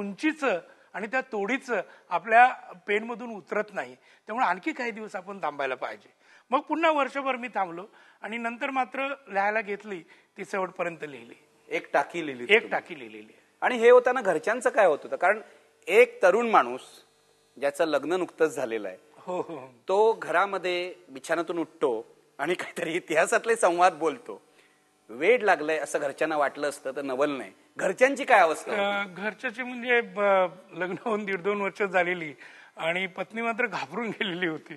उंचीचं आणि त्या तोडीचं आपल्या पेनमधून उतरत नाही त्यामुळे आणखी काही दिवस आपण थांबायला पाहिजे मग पुन्हा वर्षभर मी थांबलो आणि नंतर मात्र लिहायला घेतली ती शेवटपर्यंत लिहिली एक टाकी लिहिली एक टाकी लिहिलेली आणि हे होताना घरच्यांचं काय होत होतं कारण एक तरुण माणूस ज्याचं लग्न नुकतंच झालेलं आहे हो हो, हो. तो घरामध्ये बिछाणातून उठतो आणि काहीतरी इतिहासातले संवाद बोलतो वेड लागलंय असं घरच्यांना वाटलं असतं तर नवल नाही घरच्यांची काय अवस्था घरच्याची म्हणजे लग्न होऊन दीड दोन वर्ष झालेली आणि पत्नी मात्र घाबरून गेलेली होती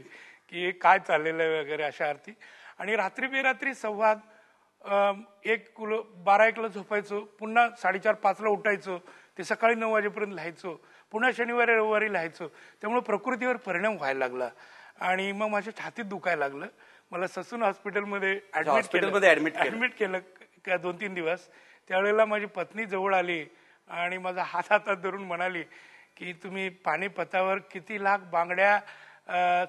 की काय चाललेलं आहे वगैरे अशा अर्थी आणि रात्री बेरात्री संवाद एक कुल बारा एकला झोपायचो पुन्हा साडेचार पाचला उठायचो ते सकाळी नऊ वाजेपर्यंत लिहायचो पुन्हा शनिवारी रविवारी लिहायचो त्यामुळे प्रकृतीवर परिणाम व्हायला लागला आणि मग माझ्या छातीत दुखायला लागलं मला ससून हॉस्पिटलमध्ये ऍडमिट ऍडमिट केलं का दोन तीन दिवस त्यावेळेला माझी पत्नी जवळ आली आणि माझा हात हातात धरून म्हणाली की तुम्ही पाणीपतावर किती लाख बांगड्या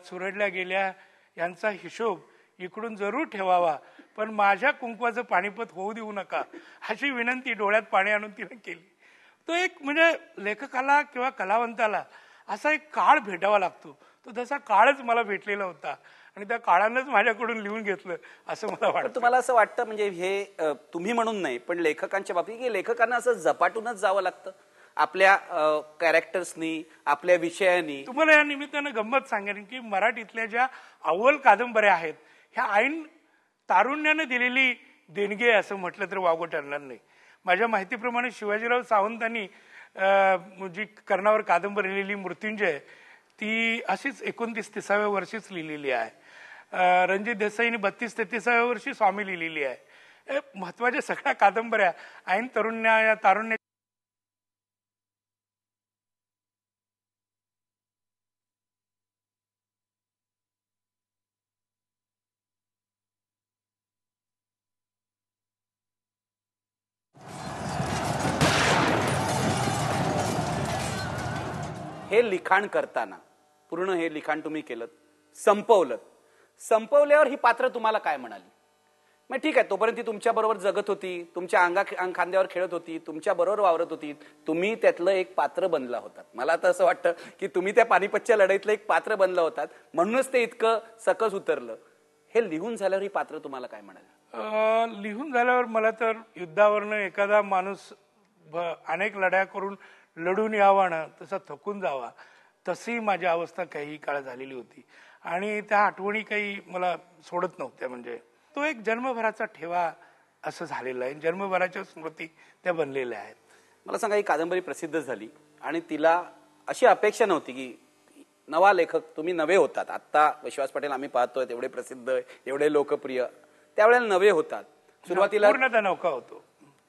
चुरडल्या गेल्या यांचा हिशोब इकडून जरूर ठेवावा पण माझ्या कुंकवाचं पाणीपत होऊ देऊ नका अशी विनंती डोळ्यात पाणी आणून तिने केली तो एक म्हणजे लेखकाला किंवा कलावंताला असा एक काळ भेटावा लागतो तो तसा काळच मला भेटलेला होता आणि त्या काळानंच माझ्याकडून लिहून घेतलं असं मला वाटतं तुम्हाला असं वाटतं म्हणजे हे तुम्ही म्हणून नाही पण लेखकांच्या बाबतीत की लेखकांना असं झपाटूनच जावं लागतं आपल्या कॅरेक्टर्सनी आपल्या विषयानी तुम्हाला या निमित्तानं गंमत सांगेन की मराठीतल्या ज्या अव्वल कादंबऱ्या आहेत ह्या ऐन तारुण्यानं दिलेली देणगी असं म्हटलं तर वागो ठरणार नाही माझ्या माहितीप्रमाणे शिवाजीराव सावंतांनी जी कर्णावर कादंबरी लिहिलेली मृत्युंजय ती अशीच एकोणतीस तिसाव्या वर्षीच लिहिलेली आहे रणजित देसाईने बत्तीस तिसाव्या वर्षी स्वामी लिहिलेली आहे महत्वाच्या सगळ्या कादंबऱ्या ऐन तरुण्या या तारुण्या लिखाण करताना पूर्ण हे लिखाण तुम्ही केलं संपवलं संपवल्यावर ही पात्र तुम्हाला काय म्हणाली मग ठीक आहे तोपर्यंत ती बरोबर जगत होती तुमच्या अंगा खांद्यावर खेळत होती तुमच्या बरोबर वावरत होती तुम्ही त्यातलं एक पात्र बनला होता मला तर असं वाटतं की तुम्ही त्या पानिपतच्या लढाईतलं एक पात्र बनला होतात म्हणूनच ते इतकं सकस उतरलं हे लिहून झाल्यावर ही पात्र तुम्हाला काय म्हणाल लिहून झाल्यावर मला तर युद्धावरनं एखादा माणूस अनेक लढ्या करून लढून यावा ना तसा थकून जावा तशी माझी अवस्था काही काळ झालेली होती आणि त्या आठवणी काही मला सोडत नव्हत्या म्हणजे तो एक जन्मभराचा ठेवा असं झालेलं आहे जन्मभराच्या स्मृती त्या बनलेल्या आहेत मला सांगा ही कादंबरी प्रसिद्ध झाली आणि तिला अशी अपेक्षा नव्हती की नवा लेखक तुम्ही नवे होतात आत्ता विश्वास पटेल आम्ही पाहतोय एवढे प्रसिद्ध एवढे लोकप्रिय त्यावेळेला नवे होतात सुरुवातीला नौका होतो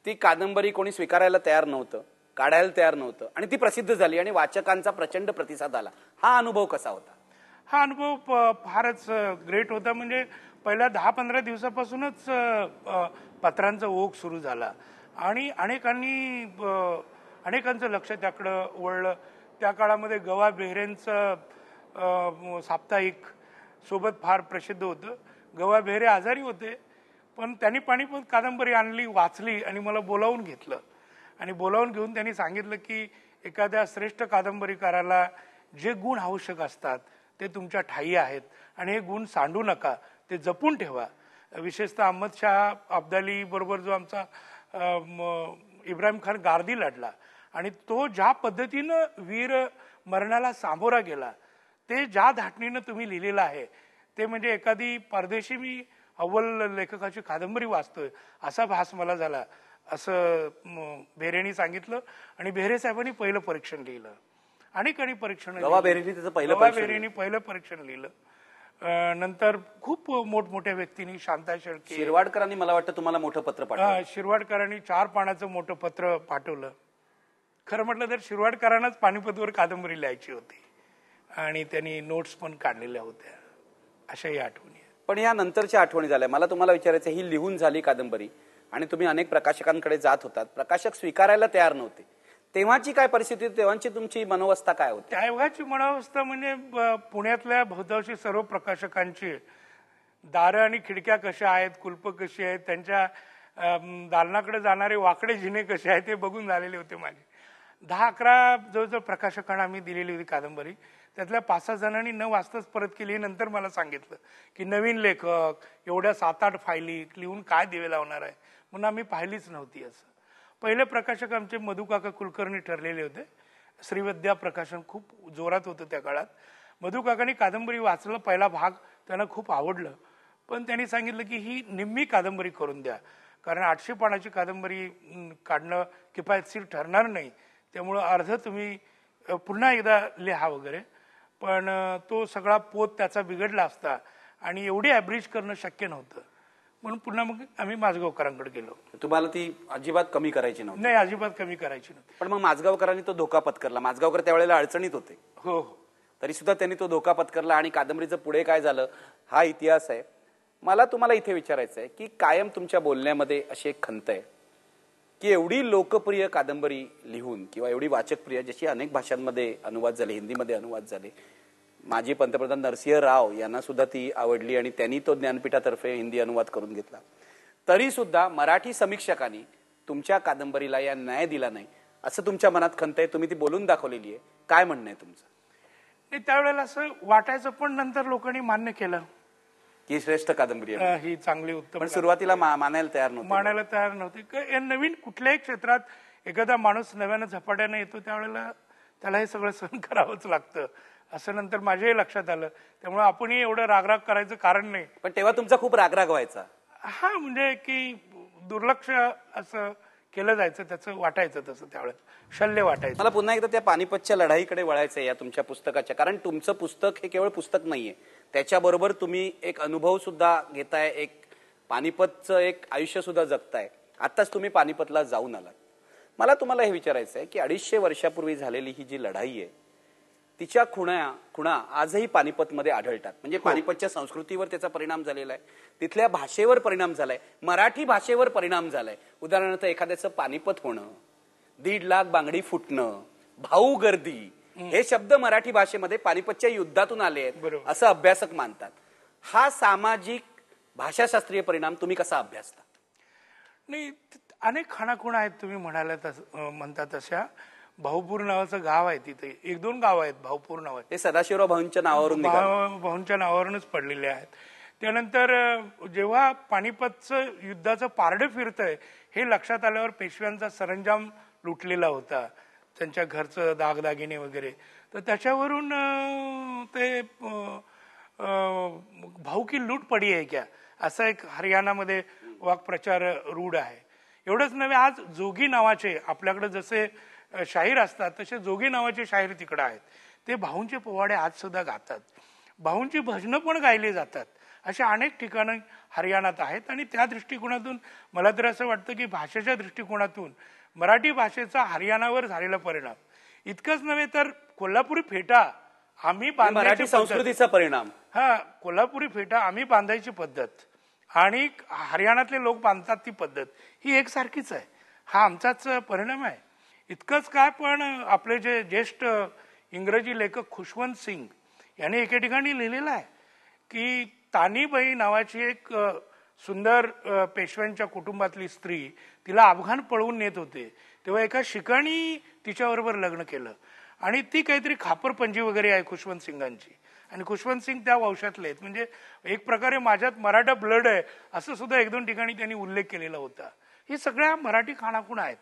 ती कादंबरी कोणी स्वीकारायला तयार नव्हतं काढायला तयार नव्हतं आणि ती प्रसिद्ध झाली आणि वाचकांचा प्रचंड प्रतिसाद आला हा अनुभव कसा होता हा अनुभव फारच ग्रेट होता म्हणजे पहिल्या दहा पंधरा दिवसापासूनच पत्रांचा ओघ सुरू झाला आणि अनेकांनी अनेकांचं लक्ष त्याकडं वळलं त्या काळामध्ये गवा बेहरेंचं साप्ताहिक सोबत फार प्रसिद्ध होतं गवा बेहरे आजारी होते पण त्यांनी पाणी पण कादंबरी आणली वाचली आणि मला बोलावून घेतलं आणि बोलावून घेऊन त्यांनी सांगितलं की एखाद्या श्रेष्ठ कादंबरीकाराला जे गुण आवश्यक असतात ते तुमच्या ठाई आहेत आणि हे गुण सांडू नका ते जपून ठेवा विशेषतः अहमद शाह अब्दाली बरोबर जो आमचा इब्राहिम खान गार्दी लढला आणि तो ज्या पद्धतीनं वीर मरणाला सामोरा गेला ते ज्या धाटणीनं तुम्ही लिहिलेलं आहे ते म्हणजे एखादी परदेशी मी अव्वल लेखकाची कादंबरी वाचतोय असा भास मला झाला असं बेरेनी सांगितलं आणि बेहरे साहेबांनी पहिलं परीक्षण लिहिलं अनेकांनी परीक्षण बेरेनी पहिलं परीक्षण लिहिलं नंतर खूप मोठमोठ्या व्यक्तींनी शांता शेळके शिरवाडकरांनी मला वाटतं तुम्हाला मोठं पत्र पाठवलं शिरवाडकरांनी चार पानाचं मोठं पत्र पाठवलं खरं म्हटलं तर शिरवाडकरांनाच पाणीपतवर कादंबरी लिहायची होती आणि त्यांनी नोट्स पण काढलेल्या होत्या अशाही आठवणी पण या नंतरच्या आठवणी झाल्या मला तुम्हाला विचारायचं ही लिहून झाली कादंबरी आणि तुम्ही अनेक प्रकाशकांकडे जात होतात प्रकाशक स्वीकारायला तयार नव्हते तेव्हाची काय परिस्थिती तेव्हाची तुमची मनोवस्था काय होती तेव्हाची मनोवस्था म्हणजे पुण्यातल्या बहुतांशी सर्व प्रकाशकांची दारं आणि खिडक्या कशा आहेत कुलप कशी आहेत त्यांच्या दालनाकडे जाणारे वाकडे जिने कसे आहेत ते बघून झालेले होते माझे दहा अकरा जवळजवळ प्रकाशकांना आम्ही दिलेली होती कादंबरी त्यातल्या पाच सहा जणांनी न वाचताच परत केली नंतर मला सांगितलं की नवीन लेखक एवढ्या सात आठ फायली लिहून काय दिवे लावणार आहे म्हणून आम्ही पाहिलीच नव्हती असं पहिले प्रकाशक आमचे मधुकाका कुलकर्णी ठरलेले होते श्रीविद्या प्रकाशन खूप जोरात होतं त्या काळात मधुकाकांनी कादंबरी वाचलं पहिला भाग त्यांना खूप आवडलं पण त्यांनी सांगितलं की ही निम्मी कादंबरी करून द्या कारण आठशे पानाची कादंबरी काढणं किफायतशीर ठरणार नाही त्यामुळं अर्ध तुम्ही पुन्हा एकदा लिहा वगैरे पण तो सगळा पोत त्याचा बिघडला असता आणि एवढी ॲब्रिज करणं शक्य नव्हतं म्हणून पुन्हा मग आम्ही माझगावकरांकडे गेलो तुम्हाला ती अजिबात कमी करायची नव्हती नाही अजिबात कमी करायची नव्हती पण मग माझगावकरांनी तो धोका पत्करला माझगावकर त्यावेळेला अडचणीत होते हो हो तरी सुद्धा त्यांनी तो धोका पत्करला आणि कादंबरीचं पुढे काय झालं हा इतिहास आहे मला तुम्हाला इथे विचारायचं आहे की कायम तुमच्या बोलण्यामध्ये अशी एक खंत आहे की एवढी लोकप्रिय कादंबरी लिहून किंवा एवढी वाचकप्रिय जशी अनेक भाषांमध्ये अनुवाद झाले हिंदीमध्ये अनुवाद झाले माजी पंतप्रधान नरसिंह राव यांना सुद्धा ती आवडली आणि त्यांनी तो ज्ञानपीठातर्फे हिंदी अनुवाद करून घेतला तरी सुद्धा मराठी समीक्षकांनी तुमच्या कादंबरीला या न्याय दिला नाही असं तुमच्या मनात खंत आहे तुम्ही ती बोलून दाखवलेली आहे काय म्हणणं आहे तुमचं त्यावेळेला असं वाटायचं पण नंतर लोकांनी मान्य केलं की श्रेष्ठ कादंबरी ही चांगली उत्तम पण सुरुवातीला मानायला तयार नव्हती मानायला तयार नव्हते नवीन कुठल्याही क्षेत्रात एखादा माणूस नव्यानं झपाट्याने येतो त्यावेळेला त्याला हे सगळं सहन करावंच लागतं असं नंतर माझ्याही लक्षात आलं त्यामुळे आपणही एवढं रागराग करायचं कारण नाही पण तेव्हा तुमचा खूप रागराग व्हायचा हा म्हणजे की दुर्लक्ष असं केलं जायचं त्याचं वाटायचं तसं त्यावेळेस शल्य वाटायचं मला पुन्हा एकदा त्या पानिपतच्या लढाईकडे वळायचं या तुमच्या पुस्तकाच्या कारण तुमचं पुस्तक हे केवळ पुस्तक नाहीये त्याच्याबरोबर तुम्ही एक अनुभव सुद्धा घेताय एक पानिपतचं एक आयुष्य सुद्धा जगताय आत्ताच तुम्ही पानिपतला जाऊन आलात मला तुम्हाला हे विचारायचं आहे की अडीचशे वर्षापूर्वी झालेली ही जी लढाई आहे तिच्या खुणा खुणा आजही पानिपतमध्ये आढळतात म्हणजे हो. पानिपतच्या संस्कृतीवर त्याचा परिणाम झालेला आहे तिथल्या भाषेवर परिणाम झालाय मराठी भाषेवर परिणाम झालाय उदाहरणार्थ एखाद्याचं पानिपत होणं दीड लाख बांगडी फुटणं भाऊ गर्दी हे शब्द मराठी भाषेमध्ये पानिपतच्या युद्धातून आले आहेत असं अभ्यासक मानतात हा सामाजिक भाषाशास्त्रीय परिणाम तुम्ही कसा अभ्यासता नाही अनेक खाणाखुणा आहेत तुम्ही म्हणाल्या तस म्हणता तशा भाऊपूर नावाचं गाव आहे तिथे एक दोन गाव आहेत भाऊपूर नाव ते सदाशिवराव भाऊंच्या नावावरून भाऊंच्या नावावरूनच पडलेले आहेत त्यानंतर जेव्हा पानिपतचं युद्धाचं पारडं फिरतंय हे लक्षात आल्यावर पेशव्यांचा सरंजाम लुटलेला होता त्यांच्या घरचं दागदागिने वगैरे तर त्याच्यावरून ते भाऊ की लूट पडी आहे क्या असा एक हरियाणामध्ये वाक्प्रचार रूढ आहे एवढंच नव्हे आज जोगी नावाचे आपल्याकडे जसे शाहीर असतात तसे जोगी नावाचे शाहीर तिकडे आहेत ते भाऊंचे पोवाडे आज सुद्धा गातात भाऊंची भजनं पण गायली जातात अशा अनेक ठिकाणं हरियाणात आहेत आणि त्या दृष्टिकोनातून मला तर असं वाटतं की भाषेच्या दृष्टिकोनातून मराठी भाषेचा हरियाणावर झालेला परिणाम इतकंच नव्हे तर कोल्हापुरी फेटा आम्ही बांधायची संस्कृतीचा परिणाम हा कोल्हापुरी फेटा आम्ही बांधायची पद्धत आणि हरियाणातले लोक बांधतात ती पद्धत ही एकसारखीच आहे हा आमचाच परिणाम आहे इतकंच काय पण आपले जे ज्येष्ठ इंग्रजी लेखक खुशवंत सिंग यांनी एके ठिकाणी लिहिलेलं आहे की तानीबाई नावाची एक सुंदर पेशव्यांच्या कुटुंबातली स्त्री तिला अफगाण पळवून नेत होते तेव्हा एका शिकाणी तिच्याबरोबर लग्न केलं आणि ती काहीतरी खापरपंजी वगैरे आहे खुशवंत सिंगांची आणि खुशवंत सिंग त्या वंशातले आहेत म्हणजे एक प्रकारे माझ्यात मराठा ब्लड आहे असं सुद्धा एक दोन ठिकाणी त्यांनी उल्लेख केलेला होता हे सगळ्या मराठी खाणाखुणा आहेत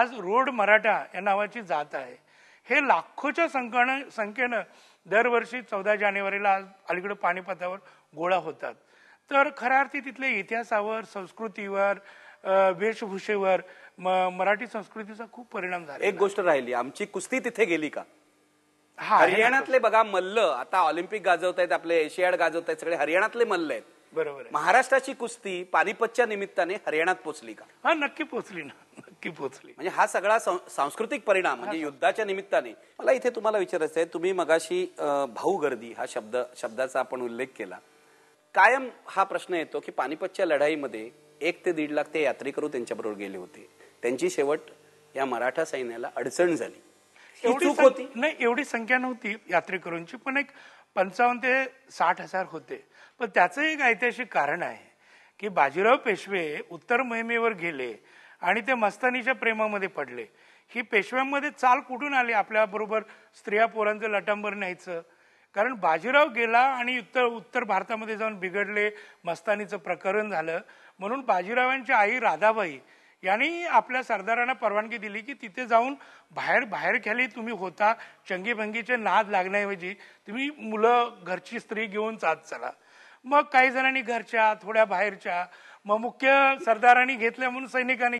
आज रोड मराठा या नावाची जात आहे हे लाखोच्या संख्यानं संख्येनं दरवर्षी चौदा जानेवारीला आज अलीकडे पानिपतावर गोळा होतात तर खऱ्या अर्थी तिथल्या इतिहासावर संस्कृतीवर वेशभूषेवर मराठी संस्कृतीचा खूप परिणाम झाला एक गोष्ट राहिली आमची कुस्ती तिथे गेली का हरियाणातले बघा मल्ल आता ऑलिम्पिक गाजवत आहेत आपले एशियाड गाजवत आहेत सगळे हरियाणातले मल्ल आहेत बरोबर महाराष्ट्राची कुस्ती पानिपतच्या निमित्ताने हरियाणात पोहोचली का हा नक्की पोहोचली ना नक्की पोहोचली म्हणजे हा सगळा सांस्कृतिक परिणाम म्हणजे युद्धाच्या निमित्ताने मला इथे तुम्हाला विचारायचं आहे तुम्ही मगाशी भाऊ गर्दी हा शब्द शब्दाचा आपण उल्लेख केला कायम हा प्रश्न येतो की पानिपतच्या लढाईमध्ये एक ते दीड लाख ते यात्रेकरू त्यांच्याबरोबर गेले होते त्यांची शेवट या मराठा सैन्याला अडचण झाली नाही एवढी संख्या नव्हती यात्रेकरूंची पण एक पंचावन्न ते साठ हजार होते पण त्याचं एक ऐतिहासिक कारण आहे की बाजीराव पेशवे उत्तर मोहिमेवर गेले आणि ते मस्तानीच्या प्रेमामध्ये पडले ही पेशव्यांमध्ये चाल कुठून आली आपल्याबरोबर स्त्रिया पोरांचं लटांबर न्यायचं कारण बाजीराव गेला आणि उत्तर उत्तर भारतामध्ये जाऊन बिघडले मस्तानीचं प्रकरण झालं म्हणून बाजीरावांची आई राधाबाई यांनी आपल्या सरदारांना परवानगी दिली की तिथे जाऊन बाहेर बाहेर खेली तुम्ही होता चंगीभंगीचे नाद लागण्याऐवजी तुम्ही मुलं घरची स्त्री घेऊन जात चला मग काही जणांनी घरच्या थोड्या बाहेरच्या मग मुख्य सरदारांनी घेतल्या म्हणून सैनिकांनी